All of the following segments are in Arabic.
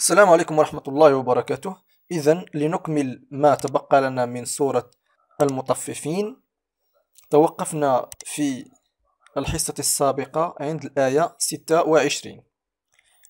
السلام عليكم ورحمة الله وبركاته إذا لنكمل ما تبقى لنا من سورة المطففين توقفنا في الحصة السابقة عند الآية 26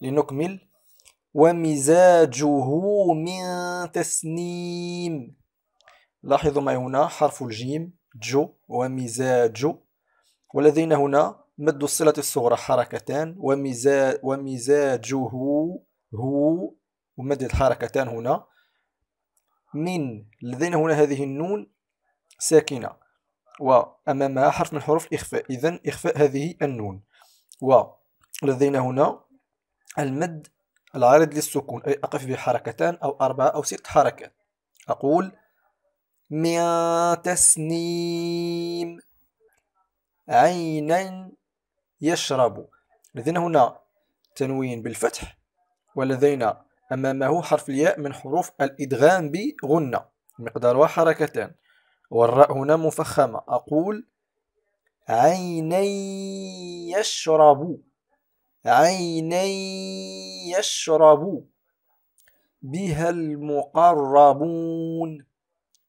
لنكمل ومزاجه من تسنيم لاحظوا ما هنا حرف الجيم جو ومزاج ولدينا هنا مد الصلة الصغرى حركتان ومزاج ومزاجه هو ومد الحركتان هنا من لدينا هنا هذه النون ساكنة وأمامها حرف من حروف الإخفاء إذا إخفاء هذه النون ولدينا هنا المد العارض للسكون أي أقف بحركتان أو أربعة أو ست حركات أقول من تسنيم عينا يشرب لدينا هنا تنوين بالفتح ولدينا أمامه حرف الياء من حروف الإدغام بغنة مقدارها حركتان والراء هنا مفخمة أقول عيني يشرب عيني يشرب بها المقربون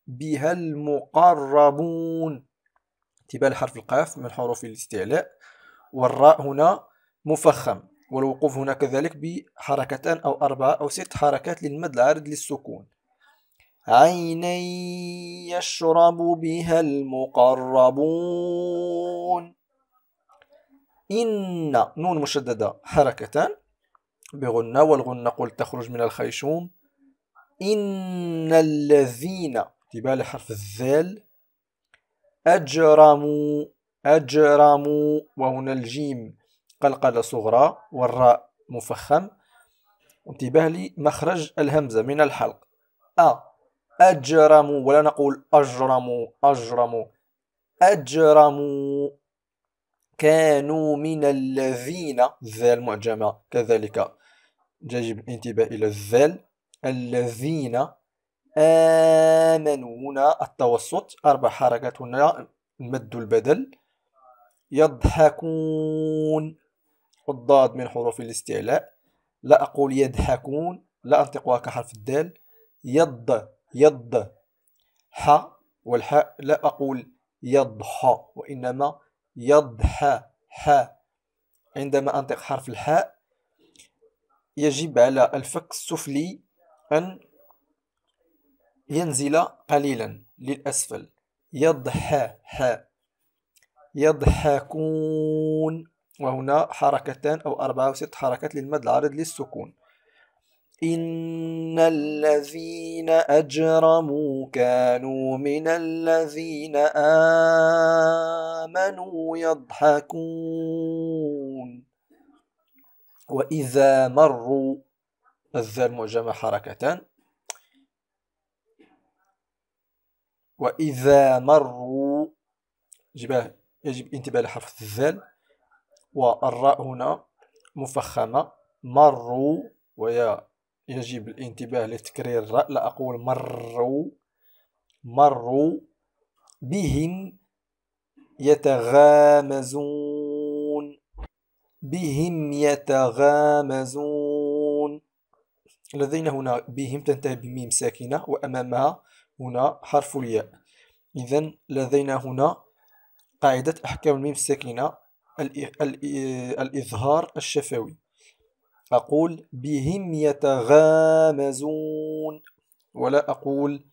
بها المقربون تبال حرف القاف من حروف الاستعلاء والراء هنا مفخم والوقوف هنا كذلك بحركتان أو أربعة أو ست حركات للمد العارض للسكون عيني يشرب بها المقربون إن نون مشددة حركتان بغنة والغنة قلت تخرج من الخيشوم إن الذين تبالي حرف الذال أجرموا أجرموا وهنا الجيم قلقلة صغرى والراء مفخم انتباه لي مخرج الهمزة من الحلق أ آه، أجرموا ولا نقول أجرموا أجرموا أجرموا كانوا من الذين ذال معجمة كذلك يجب الانتباه إلى الذال الذين آمنوا هنا التوسط أربع حركات هنا نمد البدل يضحكون الضاد من حروف الاستعلاء لا أقول يضحكون لا أنطقها كحرف الدال يض يض ح والحاء لا أقول يضحى وإنما يضحى حا عندما أنطق حرف الحاء يجب على الفك السفلي أن ينزل قليلا للأسفل يضحى ح يضحكون وهنا حركتان أو أربعة أو ست حركات للمد العارض للسكون إن الذين أجرموا كانوا من الذين آمنوا يضحكون وإذا مروا الذال معجمة حركتان وإذا مروا جباه يجب الانتباه لحرف الذال والراء هنا مفخمة مروا ويا يجب الانتباه لتكرير الراء لا أقول مروا مروا بهم يتغامزون بهم يتغامزون لدينا هنا بهم تنتهي بميم ساكنة وأمامها هنا حرف الياء إذا لدينا هنا قاعدة أحكام الميم الساكنة الإظهار الشفوي أقول بهم يتغامزون ولا أقول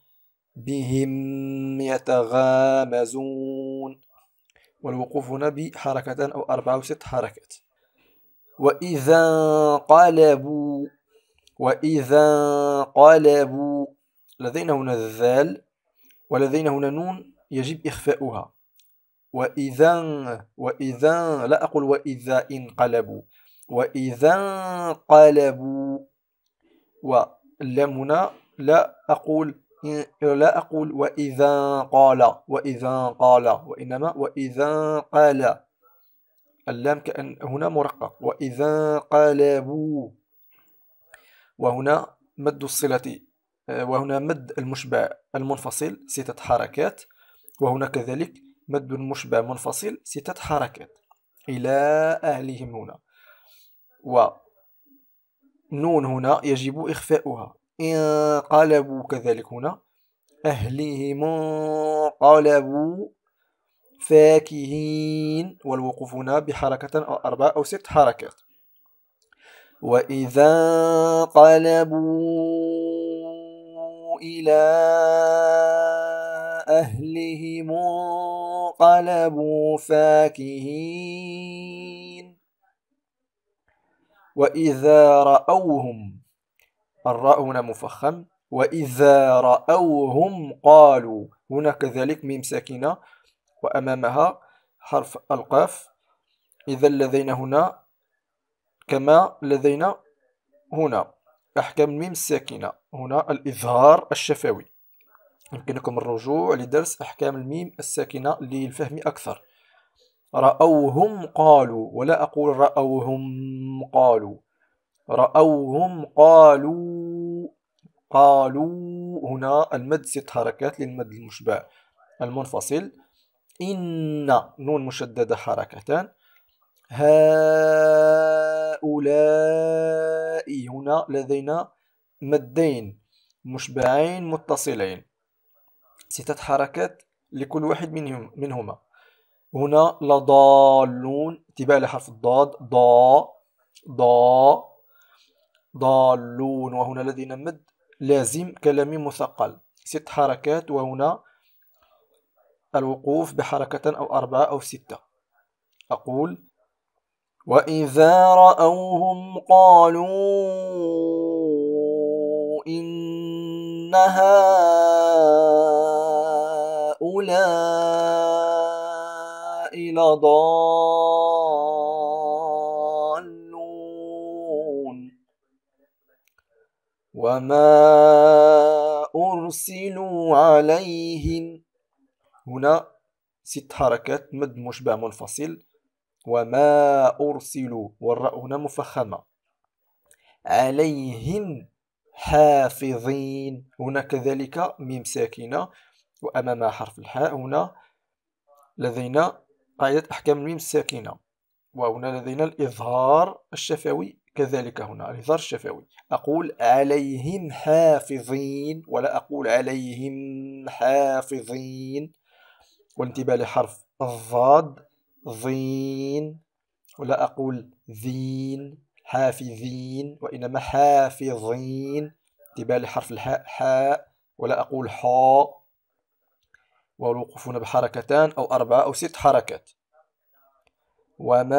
بهم يتغامزون والوقوف هنا بحركتان أو أربعة أو ست حركات وإذا انقلبوا وإذا انقلبوا لدينا هنا الذال ولدينا هنا نون يجب إخفاؤها وإذا وإذا لا أقول وإذا انقلبوا وإذا انقلبوا هنا لا أقول لا أقول وإذا قال وإذا قال وإنما وإذا قال اللام كأن هنا مرقق وإذا قلبوا وهنا مد الصلة آه، وهنا مد المشبع المنفصل ستة حركات وهنا كذلك مد مشبع منفصل ستة حركات إلى أهلهم هنا و نون هنا يجب إخفاؤها انقلبوا كذلك هنا أهلهم انقلبوا فاكهين والوقوف هنا بحركة أو أربع أو ست حركات وإذا انقلبوا إلى أهلهم وانقلبوا فاكهين وإذا رأوهم الراء هنا مفخم وإذا رأوهم قالوا هنا كذلك ميم ساكنة وأمامها حرف القاف إذا لدينا هنا كما لدينا هنا أحكام الميم الساكنة هنا الإظهار الشفوي يمكنكم الرجوع لدرس أحكام الميم الساكنة للفهم أكثر رأوهم قالوا ولا أقول رأوهم قالوا رأوهم قالوا قالوا هنا المد ست حركات للمد المشبع المنفصل إن نون مشددة حركتان هؤلاء هنا لدينا مدين مشبعين متصلين ستة حركات لكل واحد منهم منهما هنا لضالون اتباع لحرف الضاد ضا ضا ضالون وهنا لدينا مد لازم كلامي مثقل ست حركات وهنا الوقوف بحركة أو أربعة أو ستة أقول وإذا رأوهم قالوا إنها هؤلاء لضالون وما أرسلوا عليهم هنا ست حركات مد مشبع منفصل وما أرسلوا والراء هنا مفخمة عليهم حافظين هنا كذلك ميم ساكنة وأمام حرف الحاء هنا لدينا قاعدة أحكام الميم الساكنة وهنا لدينا الإظهار الشفوي كذلك هنا الإظهار الشفوي أقول عليهم حافظين ولا أقول عليهم حافظين والانتباه لحرف الضاد ظين ولا أقول ذين حافظين وإنما حافظين انتباه لحرف الحاء حاء ولا أقول حاء والوقوفون بحركتان أو أربعة أو ست حركات وما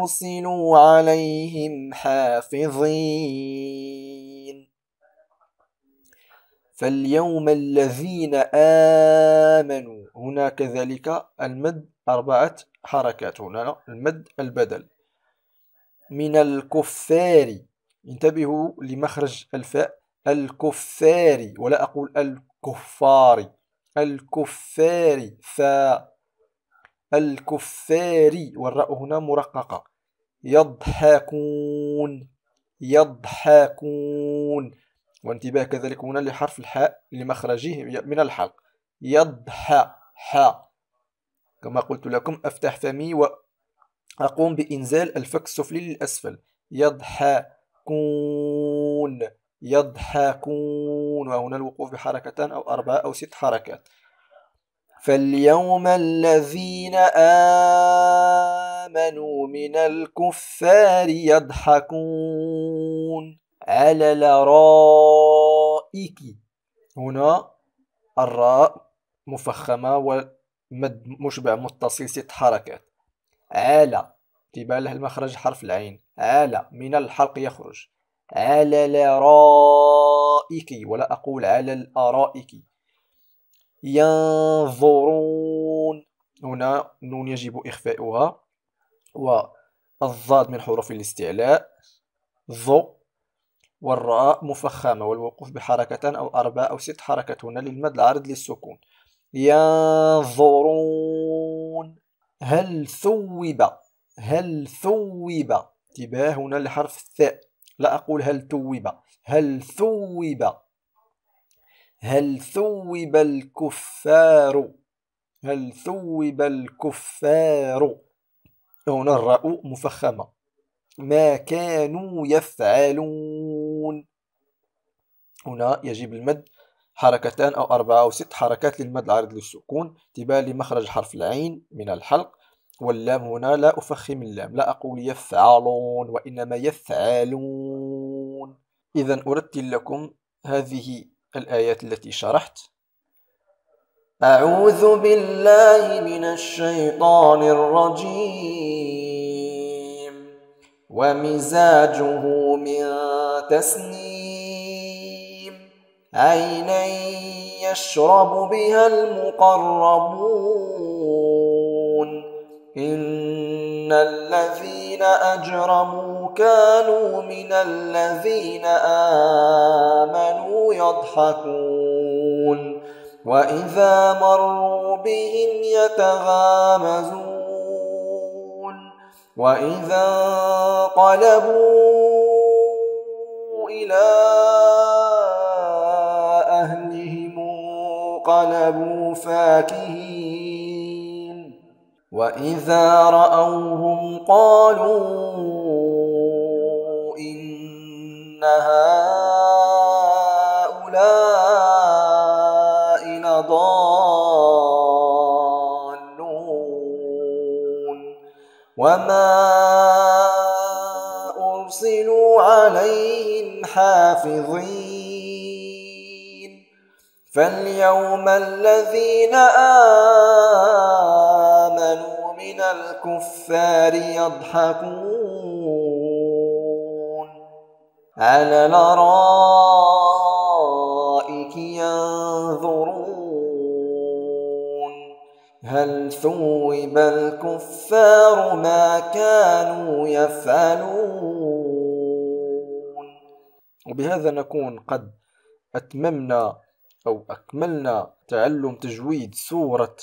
أرسلوا عليهم حافظين فاليوم الذين آمنوا هنا كذلك المد أربعة حركات هنا المد البدل من الكفار انتبهوا لمخرج الفاء الكفار ولا أقول الكفار كفار الكفار فا الكفار والراء هنا مرققة يضحكون يضحكون وانتباه كذلك هنا لحرف الحاء لمخرجه من الحلق يضحى كما قلت لكم أفتح فمي وأقوم بإنزال الفك السفلي للأسفل يضحكون يضحكون وهنا الوقوف بحركتان أو أربعة أو ست حركات فاليوم الذين آمنوا من الكفار يضحكون على لرائك هنا الراء مفخمة ومد مشبع متصل ست حركات على في له المخرج حرف العين على من الحلق يخرج على الارائك ولا اقول على الارائك ينظرون هنا نون يجب اخفاؤها والضاد من حروف الاستعلاء ظو والراء مفخمة والوقوف بحركتان أو أربع أو ست حركات هنا للمد العرض للسكون ينظرون هل ثوب هل ثوب انتباه هنا لحرف الثاء لا أقول هل توب هل ثوب هل ثوب الكفار هل ثوب الكفار هنا الراء مفخمة ما كانوا يفعلون هنا يجب المد حركتان أو أربعة أو ست حركات للمد العارض للسكون تبال لمخرج حرف العين من الحلق واللام هنا لا أفخم اللام لا أقول يفعلون وإنما يفعلون إذا أرتل لكم هذه الآيات التي شرحت أعوذ بالله من الشيطان الرجيم ومزاجه من تسنيم عينا يشرب بها المقربون إن الذين أجرموا كانوا من الذين آمنوا يضحكون وإذا مروا بهم يتغامزون وإذا انقلبوا إلى أهلهم انقلبوا فاكهين وإذا رأوهم قالوا إن هؤلاء لضالون وما أرسلوا عليهم حافظين فاليوم الذين آمنوا آل آمنوا من الكفار يضحكون على الأرائك ينظرون هل ثوب الكفار ما كانوا يفعلون وبهذا نكون قد أتممنا أو أكملنا تعلم تجويد سورة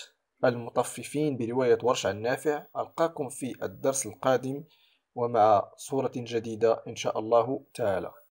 المطففين برواية ورشع النافع ألقاكم في الدرس القادم ومع صورة جديدة إن شاء الله تعالى